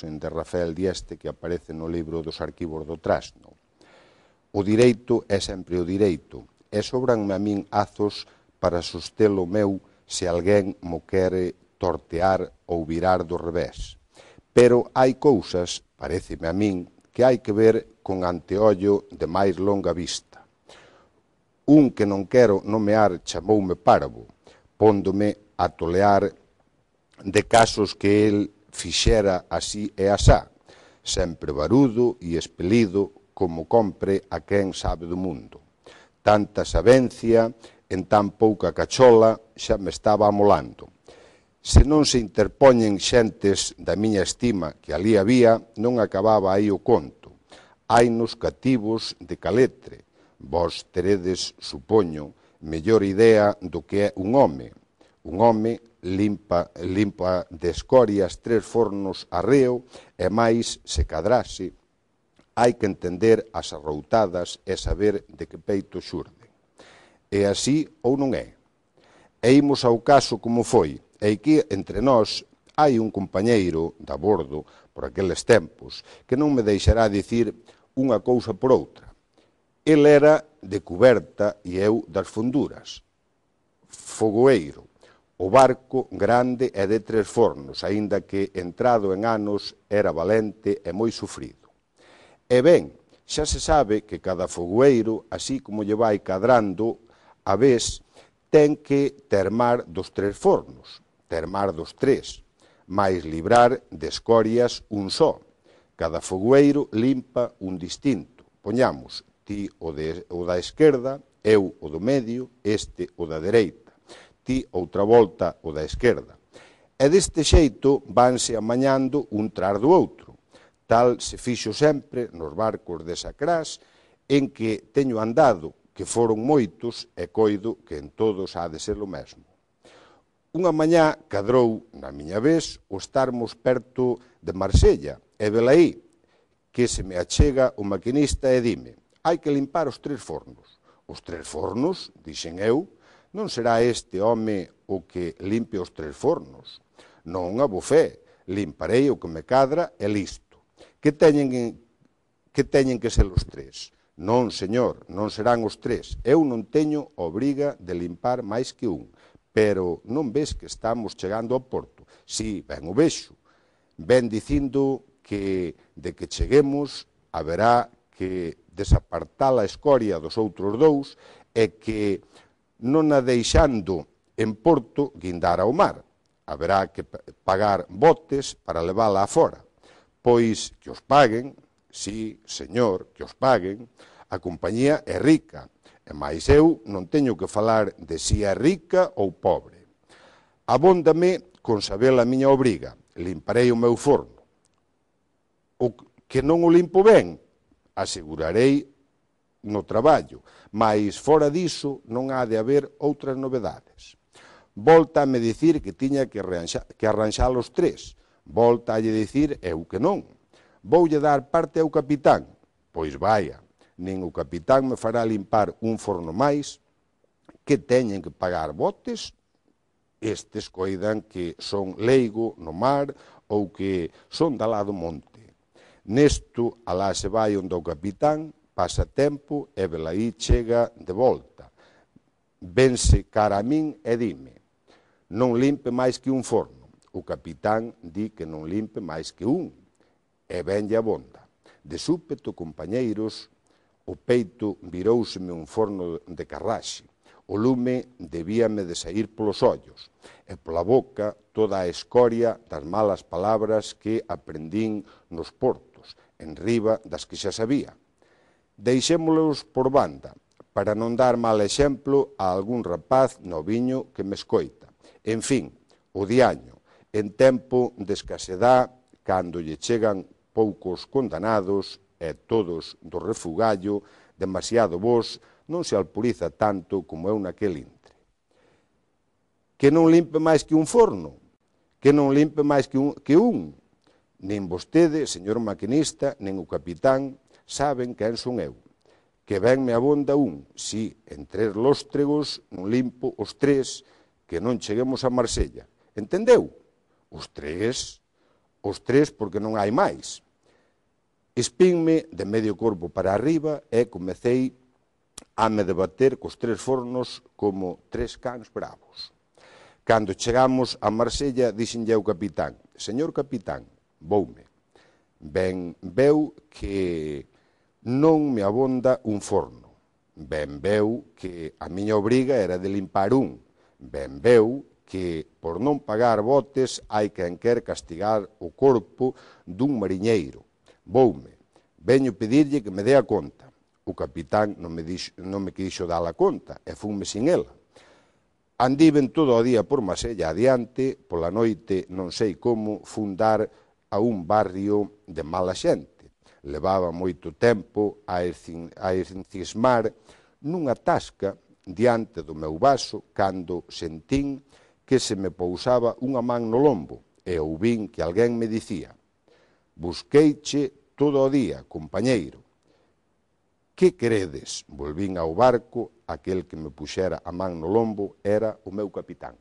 Ferguson de Rafael Dieste que aparece no libro dos arquivos do Trasno. O direito é sempre o direito, e sobranme a min azos para sostelo meu se alguén mo quere tortear ou virar do revés. Pero hai cousas, pareceme a min, que hai que ver con anteollo de máis longa vista. Un que non quero nomear chamoume parvo, póndome a tolear de casos que el fixera así e asá, sempre barudo e espelido como compre a quen sabe do mundo. Tanta sabencia en tan pouca cachola xa me estaba amolando. Se non se interpoñen xentes da miña estima que ali había, non acababa aí o conto. Hai nos cativos de caletre. Vos teredes, supoño, mellor idea do que é un home. Un home limpa, limpa de escorias tres fornos a reo e máis se cadrase. Hai que entender as arroutadas e saber de que peito xurden. É así ou non é? E imos ao caso como foi, e que entre nós hai un compañeiro da bordo por aqueles tempos que non me deixará dicir unha cousa por outra. El era de coberta e eu das fonduras, fogoeiro, O barco grande é de tres fornos, aínda que entrado en anos era valente e moi sufrido. E ben, xa se sabe que cada fogueiro, así como lle vai cadrando, a vez ten que termar dos tres fornos, termar dos tres, máis librar de escorias un só. Cada fogueiro limpa un distinto. Poñamos, ti o, de, o da esquerda, eu o do medio, este o da dereita ti outra volta o da esquerda. E deste xeito vanse amañando un tras do outro. Tal se fixo sempre nos barcos de Sacrás, en que teño andado, que foron moitos, e coido que en todos ha de ser o mesmo. Unha mañá cadrou, na miña vez, o estarmos perto de Marsella, e velaí que se me achega o maquinista e dime hai que limpar os tres fornos. Os tres fornos, dixen eu, non será este home o que limpe os tres fornos. Non a bufé, limparei o que me cadra e listo. Que teñen, que teñen que ser os tres? Non, señor, non serán os tres. Eu non teño obriga de limpar máis que un. Pero non ves que estamos chegando ao porto? Si, ben o vexo. Ben dicindo que de que cheguemos haberá que desapartar a escoria dos outros dous e que non a deixando en Porto guindar ao mar. Haberá que pagar botes para levála afora, pois que os paguen, sí, señor, que os paguen, a compañía é rica, e máis eu non teño que falar de si é rica ou pobre. Abóndame con saber a miña obriga, limparei o meu forno. O que non o limpo ben, asegurarei no traballo, mas fora diso non há de haber outras novedades. Volta a me dicir que tiña que, arranxa, que arranxar os tres. Volta a lle dicir eu que non. Voulle dar parte ao capitán. Pois vaia, nin o capitán me fará limpar un forno máis que teñen que pagar botes estes coidan que son leigo no mar ou que son da lado monte. Nesto alá se vai onde o capitán pasa tempo e velaí chega de volta. Vense cara a min e dime, non limpe máis que un forno. O capitán di que non limpe máis que un, e venlle a bonda. De súpeto, compañeiros, o peito virouseme un forno de carraxe. O lume debíame de sair polos ollos e pola boca toda a escoria das malas palabras que aprendín nos portos, en riba das que xa sabía. Deixémolos por banda, para non dar mal exemplo a algún rapaz noviño que me escoita. En fin, o diaño, en tempo de escasedá, cando lle chegan poucos condanados e todos do refugallo, demasiado vos, non se alpuriza tanto como é naquel intre. Que non limpe máis que un forno, que non limpe máis que un, que un. Nin vostede, señor maquinista, nin o capitán, saben quen son eu. Que ben me abonda un, si, entre lóstregos, non limpo os tres, que non cheguemos a Marsella. Entendeu? Os tres, os tres porque non hai máis. Espinme de medio corpo para arriba e comecei a me debater cos tres fornos como tres cans bravos. Cando chegamos a Marsella, dixenlle ao capitán, señor capitán, voume. Ben veu que non me abonda un forno. Ben veu que a miña obriga era de limpar un. Ben veu que por non pagar botes hai quen quer castigar o corpo dun mariñeiro. Voume, veño pedirlle que me dé a conta. O capitán non me, dix, non me quixo dar a conta e funme sin ela. Andiven todo o día por Masella adiante, pola noite non sei como fundar a un barrio de mala xente levaba moito tempo a, encismar nunha tasca diante do meu vaso cando sentín que se me pousaba unha man no lombo e ouvín que alguén me dicía Busqueiche todo o día, compañeiro. Que credes? Volvín ao barco, aquel que me puxera a man no lombo era o meu capitán.